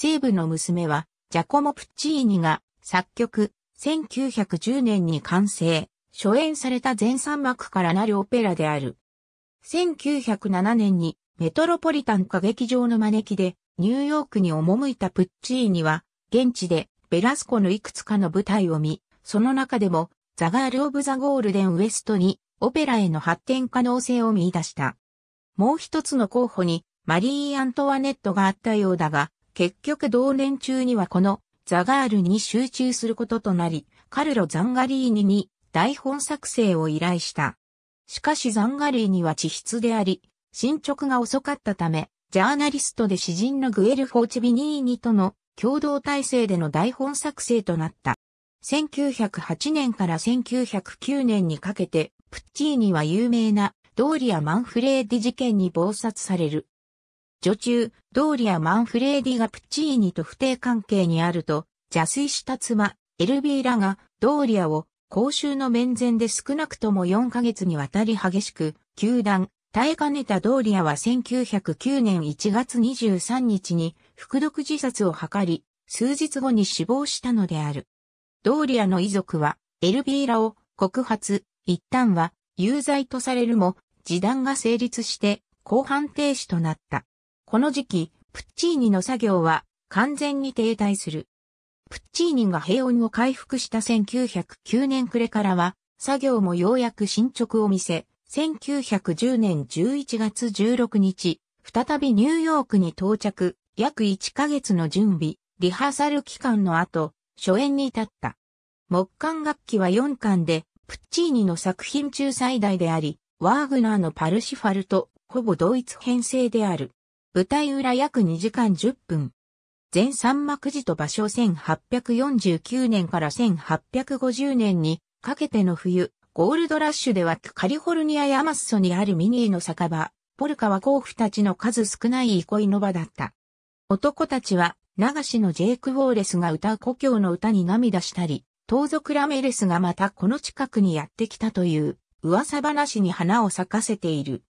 西部の娘は、ジャコモ・プッチーニが、作曲、1910年に完成、初演された全3幕からなるオペラである。1907年に、メトロポリタン歌劇場の招きで、ニューヨークに赴いたプッチーニは、現地で、ベラスコのいくつかの舞台を見、その中でも、ザガール・オブ・ザ・ゴールデン・ウエストに、オペラへの発展可能性を見出した。もう一つの候補に、マリー・アントワネットがあったようだが、結局同年中にはこのザガールに集中することとなり、カルロ・ザンガリーニに台本作成を依頼した。しかしザンガリーニは地質であり、進捗が遅かったため、ジャーナリストで詩人のグエル・フォーチビニーニとの共同体制での台本作成となった。1908年から1909年にかけて、プッチーニは有名なドーリア・マンフレーディ事件に暴殺される。女中、ドーリア・マンフレーディがプッチーニと不定関係にあると、邪推した妻、エルビーラが、ドーリアを、公衆の面前で少なくとも4ヶ月にわたり激しく、球団、耐えかねたドーリアは1909年1月23日に、服毒自殺を図り、数日後に死亡したのである。ドーリアの遺族は、エルビーラを告発、一旦は有罪とされるも、示談が成立して、公判停止となった。この時期、プッチーニの作業は完全に停滞する。プッチーニが平穏を回復した1909年暮れからは、作業もようやく進捗を見せ、1910年11月16日、再びニューヨークに到着、約1ヶ月の準備、リハーサル期間の後、初演に至った。木管楽器は4巻で、プッチーニの作品中最大であり、ワーグナーのパルシファルとほぼ同一編成である。舞台裏約2時間10分。全三幕時と場所1849年から1850年にかけての冬、ゴールドラッシュではカリフォルニアやマッソにあるミニーの酒場、ポルカは甲府たちの数少ない憩いの場だった。男たちは、流しのジェイク・ウォーレスが歌う故郷の歌に涙したり、盗賊ラメレスがまたこの近くにやってきたという噂話に花を咲かせている。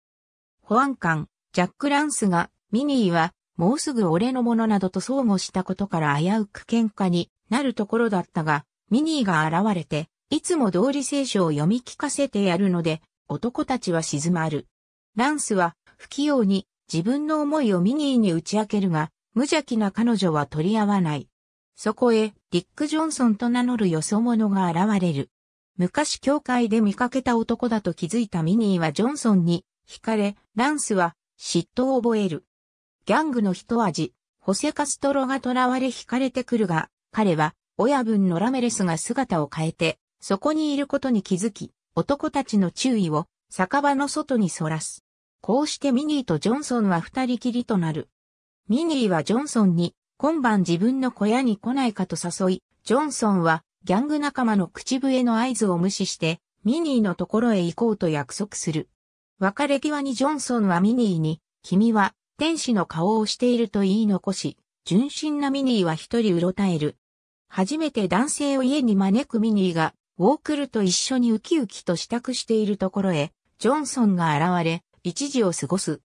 保安官、ジャック・ランスがミニーは、もうすぐ俺のものなどと相互したことから危うく喧嘩になるところだったが、ミニーが現れて、いつも通り聖書を読み聞かせてやるので、男たちは静まる。ランスは、不器用に、自分の思いをミニーに打ち明けるが、無邪気な彼女は取り合わない。そこへ、ディック・ジョンソンと名乗るよそ者が現れる。昔教会で見かけた男だと気づいたミニーはジョンソンに惹かれ、ランスは嫉妬を覚える。ギャングの一味、ホセカストロが囚われ惹かれてくるが、彼は親分のラメレスが姿を変えて、そこにいることに気づき、男たちの注意を酒場の外にそらす。こうしてミニーとジョンソンは二人きりとなる。ミニーはジョンソンに今晩自分の小屋に来ないかと誘い、ジョンソンはギャング仲間の口笛の合図を無視してミニーのところへ行こうと約束する。別れ際にジョンソンはミニーに、君は天使の顔をしていると言い残し、純真なミニーは一人うろたえる。初めて男性を家に招くミニーが、ウォークルと一緒にウキウキと支度しているところへ、ジョンソンが現れ、一時を過ごす。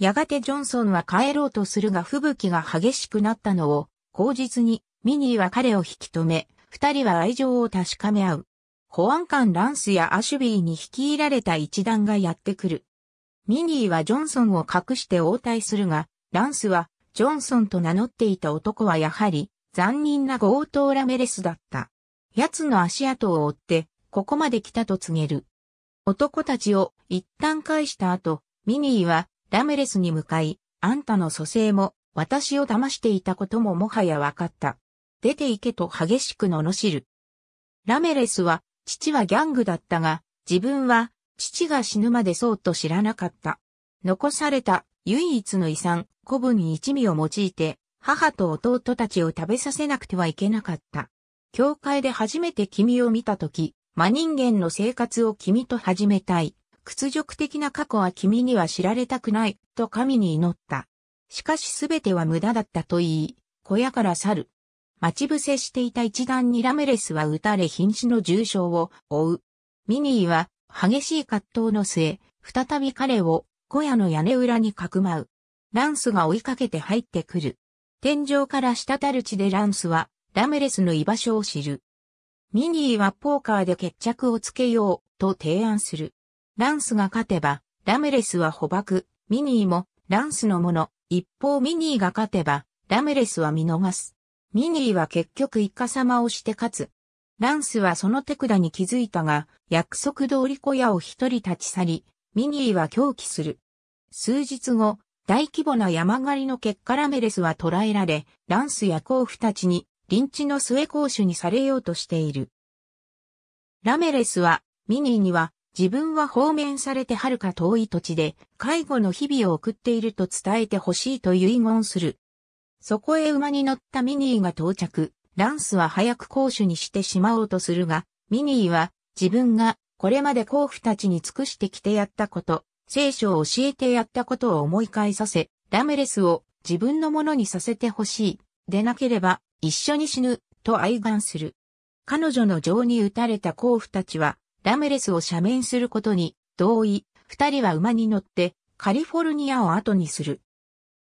やがてジョンソンは帰ろうとするが吹雪が激しくなったのを、口実に、ミニーは彼を引き止め、二人は愛情を確かめ合う。保安官ランスやアシュビーに率いられた一団がやってくる。ミニーはジョンソンを隠して応対するが、ランスは、ジョンソンと名乗っていた男はやはり、残忍な強盗ラメレスだった。奴の足跡を追って、ここまで来たと告げる。男たちを一旦返した後、ミニーはラメレスに向かい、あんたの蘇生も私を騙していたことももはや分かった。出て行けと激しく罵る。ラメレスは、父はギャングだったが、自分は父が死ぬまでそうと知らなかった。残された唯一の遺産、古文一味を用いて、母と弟たちを食べさせなくてはいけなかった。教会で初めて君を見たとき、真人間の生活を君と始めたい。屈辱的な過去は君には知られたくない、と神に祈った。しかしすべては無駄だったと言い、小屋から去る。待ち伏せしていた一団にラメレスは撃たれ瀕死の重傷を負う。ミニーは激しい葛藤の末、再び彼を小屋の屋根裏にかくまう。ランスが追いかけて入ってくる。天井から滴る血でランスはラムレスの居場所を知る。ミニーはポーカーで決着をつけようと提案する。ランスが勝てば、ラムレスは捕獲、ミニーもランスのもの。一方ミニーが勝てば、ラムレスは見逃す。ミニーは結局イカ様をして勝つ。ランスはその手札に気づいたが、約束通り小屋を一人立ち去り、ミニーは狂気する。数日後、大規模な山狩りの結果ラメレスは捕らえられ、ランスや甲府たちに、臨地の末公主にされようとしている。ラメレスは、ミニーには、自分は放免されて遥か遠い土地で、介護の日々を送っていると伝えてほしいと遺言する。そこへ馬に乗ったミニーが到着。ランスは早く公主にしてしまおうとするが、ミニーは自分がこれまで公夫たちに尽くしてきてやったこと、聖書を教えてやったことを思い返させ、ラメレスを自分のものにさせてほしい。でなければ一緒に死ぬと哀願する。彼女の情に打たれた公夫たちはラメレスを赦免することに同意。二人は馬に乗ってカリフォルニアを後にする。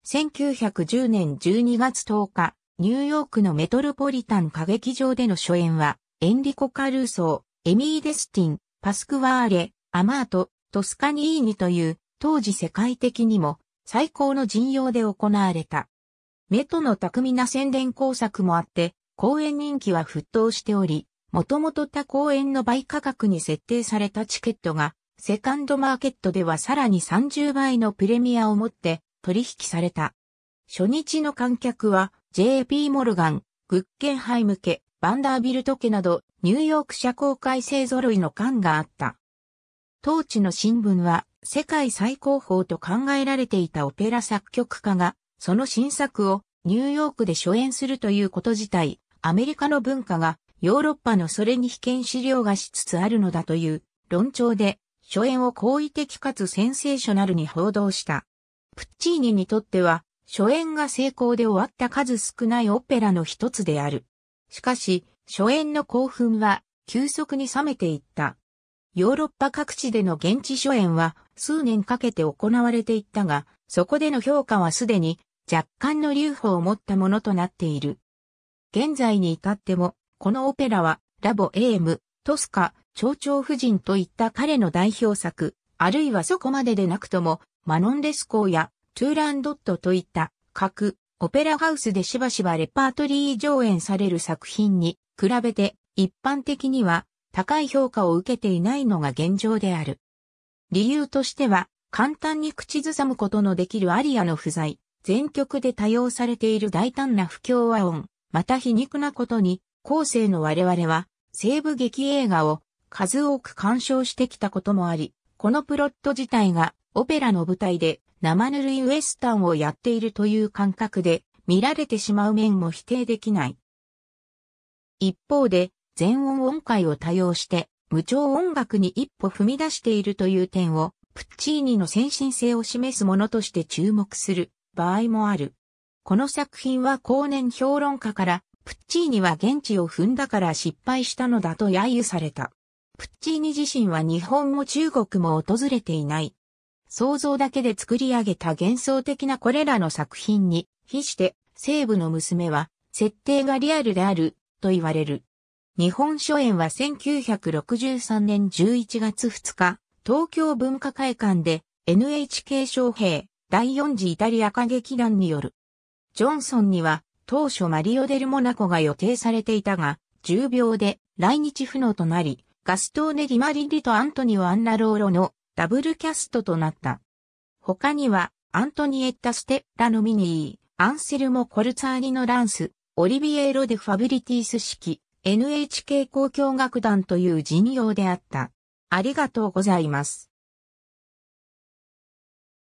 1910年12月10日、ニューヨークのメトロポリタン歌劇場での初演は、エンリコ・カルーソー、エミー・デスティン、パスクワーレ、アマート、トスカニーニという、当時世界的にも最高の陣容で行われた。メトの巧みな宣伝工作もあって、公演人気は沸騰しており、もともと他公演の倍価格に設定されたチケットが、セカンドマーケットではさらに30倍のプレミアをもって取引された。初日の観客は JP モルガン、グッケンハイム家、バンダービルト家など、ニューヨーク社交界勢揃いの感があった。当地の新聞は、世界最高峰と考えられていたオペラ作曲家が、その新作をニューヨークで初演するということ自体、アメリカの文化がヨーロッパのそれに被験資料がしつつあるのだという論調で、初演を好意的かつセンセーショナルに報道した。プッチーニにとっては、初演が成功で終わった数少ないオペラの一つである。しかし、初演の興奮は急速に冷めていった。ヨーロッパ各地での現地初演は数年かけて行われていったが、そこでの評価はすでに若干の流保を持ったものとなっている。現在に至っても、このオペラはラボエーム、トスカ、蝶々夫人といった彼の代表作、あるいはそこまででなくとも、マノン・レスコーやトゥーランドットといった各オペラハウスでしばしばレパートリー上演される作品に比べて一般的には高い評価を受けていないのが現状である。理由としては簡単に口ずさむことのできるアリアの不在、全曲で多用されている大胆な不協和音、また皮肉なことに後世の我々は西部劇映画を数多く鑑賞してきたこともあり、このプロット自体がオペラの舞台で生ぬるいウエスタンをやっているという感覚で見られてしまう面も否定できない。一方で、全音音階を多用して無調音楽に一歩踏み出しているという点を、プッチーニの先進性を示すものとして注目する場合もある。この作品は後年評論家から、プッチーニは現地を踏んだから失敗したのだと揶揄された。プッチーニ自身は日本も中国も訪れていない。想像だけで作り上げた幻想的なこれらの作品に、比して西部の娘は設定がリアルであると言われる。日本書演は1963年11月2日、東京文化会館で NHK 将兵第4次イタリア歌劇団による。ジョンソンには当初マリオ・デル・モナコが予定されていたが、重病で来日不能となり、ガストーネ・ディマリリとアントニオ・アンナローロのダブルキャストとなった。他には、アントニエッタ・ステッラ・ノミニー、アンセルモ・コルツァーニのランス、オリビエロ・デ・ファブリティス式、NHK 交響楽団という陣容であった。ありがとうございます。